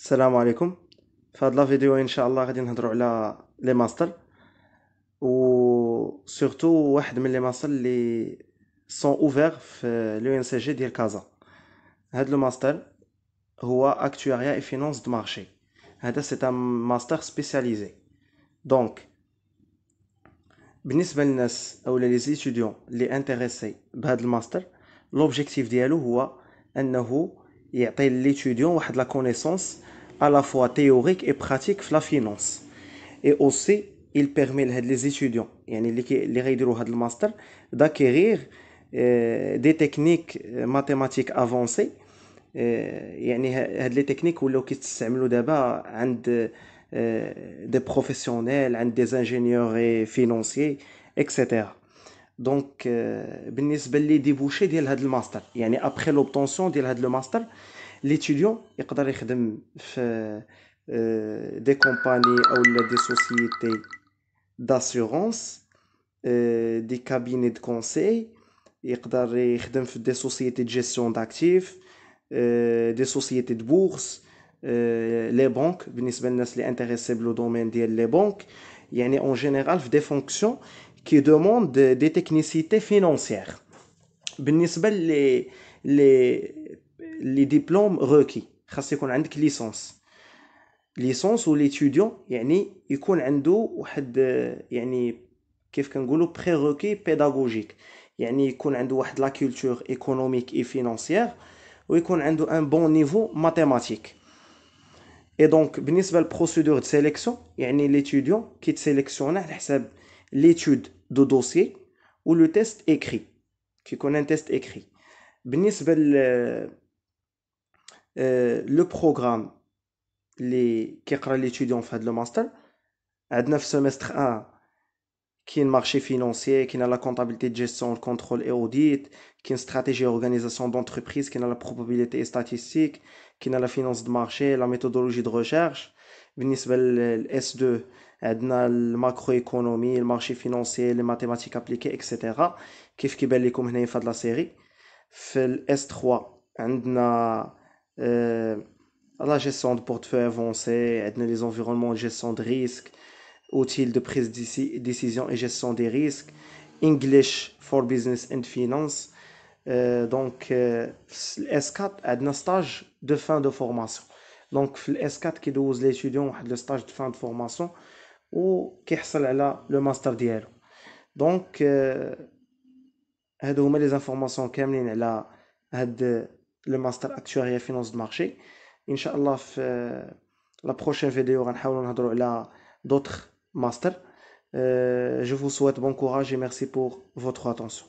السلام عليكم في هاد الفيديو ان شاء الله غادي نهضروا على لي ماستر و سورتو واحد من لي ماستر لي سون اوفير في لو ان سي جي ديال كازا هاد لو ماستر هو اكتواريا اي فينونس دو مارشي هذا سي ان ماستر سبيسياليزي دونك بالنسبه للناس اولا لي زيتوديون لي انتريسي بهاد الماستر لوبجيكتيف ديالو هو انه Il aide l'étudiant à de la connaissance à la fois théorique et pratique de la finance. Et aussi, il permet les étudiants, les les étudiants le master, d'acquérir euh, des techniques euh, mathématiques avancées. Euh, les techniques ou là qui des des professionnels, des ingénieurs financiers, etc donc, benis euh, belli débouché de l'hadl master. après l'obtention de l'hadl master, l'étudiant peut travailler fait des compagnies ou des sociétés d'assurance, des cabinets de conseil, peut travailler dans des sociétés de gestion d'actifs, des sociétés de bourse, les banques, benis belli par au domaine des banques. il y en a en général des fonctions qui demande des technicités financières. Pour les diplômes requis, il faut que vous une licence. Licence où l'étudiant a besoin prérequis pédagogiques. Il a de la culture économique et financière et un bon niveau mathématique. Et donc, pour le procédure de sélection, l'étudiant qui a sélectionné l'étude de dossier ou le test écrit. qui connaît un test écrit. Euh, le programme qui est l'étudiant fait le master, à 9 semestres 1, qui est le marché financier, qui est la comptabilité de gestion, le contrôle et audit, qui est stratégie et organisation d'entreprise, qui est la probabilité et statistique, qui est la finance de marché, la méthodologie de recherche le s 2 macroéconomie, les mathématiques financier, etc. mathématiques ماتيماتيك etc. اكسيتيرا كيف كيبان لكم هنايا في la série. série. le s 3 y a la gestion de portefeuille avancée, les environnements de gestion de risques, outils de prise de décision et gestion des risques, English for Business and Finance. Euh, donc, S4 a un stage de fin de formation. Donc, S4 qui doit aux étudiants le stage de fin de formation ou qui là, le master d'hier. Donc, les vais vous les informations. Kemlin est had le master actuariat et finance de marché. InshaAllah, euh, la prochaine vidéo aura d'autres masters. Euh, je vous souhaite bon courage et merci pour votre attention.